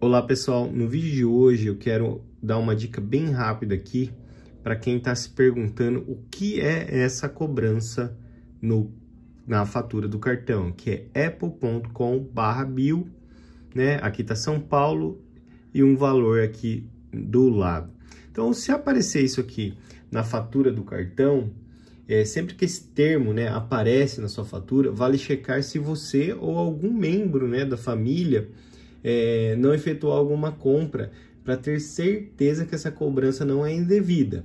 Olá pessoal, no vídeo de hoje eu quero dar uma dica bem rápida aqui para quem está se perguntando o que é essa cobrança no, na fatura do cartão, que é apple.com/bill, né? Aqui está São Paulo e um valor aqui do lado. Então, se aparecer isso aqui na fatura do cartão, é, sempre que esse termo né, aparece na sua fatura, vale checar se você ou algum membro né, da família é, não efetuar alguma compra para ter certeza que essa cobrança não é indevida.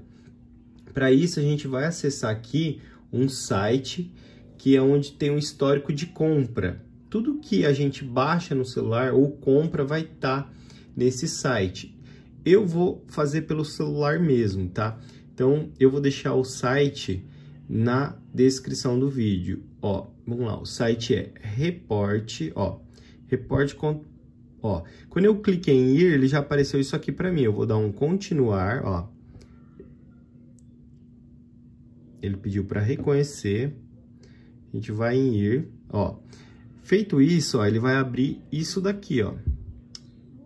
Para isso, a gente vai acessar aqui um site que é onde tem um histórico de compra. Tudo que a gente baixa no celular ou compra vai estar tá nesse site. Eu vou fazer pelo celular mesmo, tá? Então eu vou deixar o site na descrição do vídeo. Ó, vamos lá, o site é reporte, ó, reporte.com Ó, quando eu cliquei em ir, ele já apareceu isso aqui para mim. Eu vou dar um continuar, ó. Ele pediu para reconhecer. A gente vai em ir, ó. Feito isso, ó, ele vai abrir isso daqui, ó.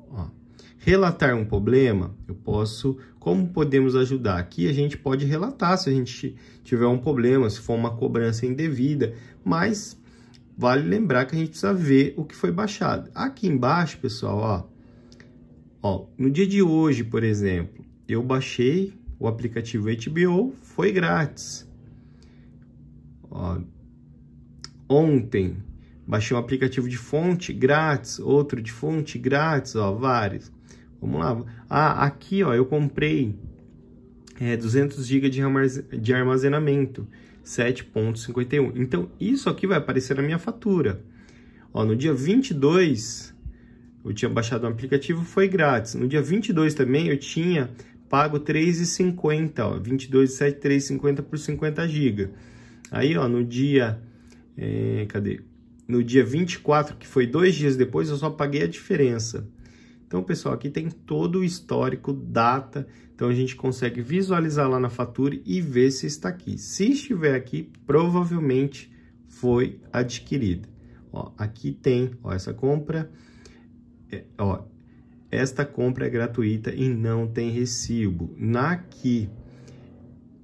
ó. Relatar um problema, eu posso... Como podemos ajudar? Aqui a gente pode relatar se a gente tiver um problema, se for uma cobrança indevida, mas Vale lembrar que a gente precisa ver o que foi baixado. Aqui embaixo, pessoal, ó, ó, no dia de hoje, por exemplo, eu baixei o aplicativo HBO, foi grátis. Ó, ontem, baixei um aplicativo de fonte grátis, outro de fonte grátis, ó, vários. Vamos lá. Ah, aqui, ó, eu comprei é, 200 GB de armazenamento, 7.51. Então, isso aqui vai aparecer na minha fatura. Ó, no dia 22, eu tinha baixado um aplicativo, foi grátis. No dia 22 também, eu tinha pago 3,50, 22,7, 3,50 por 50 GB. Aí, ó, no dia... É, cadê? No dia 24, que foi dois dias depois, eu só paguei a diferença. Então, pessoal, aqui tem todo o histórico, data, então a gente consegue visualizar lá na fatura e ver se está aqui. Se estiver aqui, provavelmente foi adquirida. Ó, aqui tem ó, essa compra, é, ó, esta compra é gratuita e não tem recibo. Na que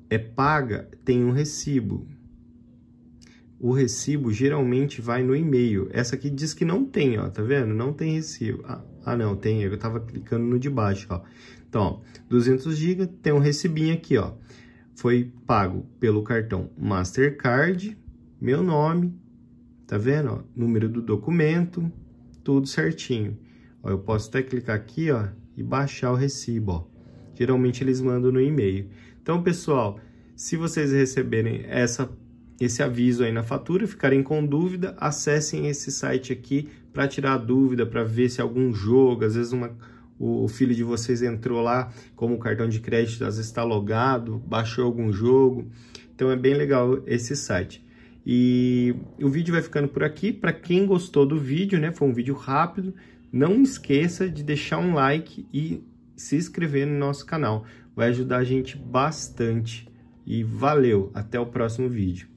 é paga, tem um recibo o recibo geralmente vai no e-mail. Essa aqui diz que não tem, ó, tá vendo? Não tem recibo. Ah, ah não, tem, eu tava clicando no de baixo, ó. Então, ó, 200 GB, tem um recibinho aqui, ó. Foi pago pelo cartão Mastercard, meu nome, tá vendo, ó? Número do documento, tudo certinho. Ó, eu posso até clicar aqui, ó, e baixar o recibo, ó. Geralmente eles mandam no e-mail. Então, pessoal, se vocês receberem essa esse aviso aí na fatura, ficarem com dúvida, acessem esse site aqui para tirar dúvida, para ver se algum jogo, às vezes uma, o filho de vocês entrou lá, como o cartão de crédito às vezes está logado, baixou algum jogo. Então é bem legal esse site. E o vídeo vai ficando por aqui. Para quem gostou do vídeo, né, foi um vídeo rápido, não esqueça de deixar um like e se inscrever no nosso canal. Vai ajudar a gente bastante. E valeu, até o próximo vídeo.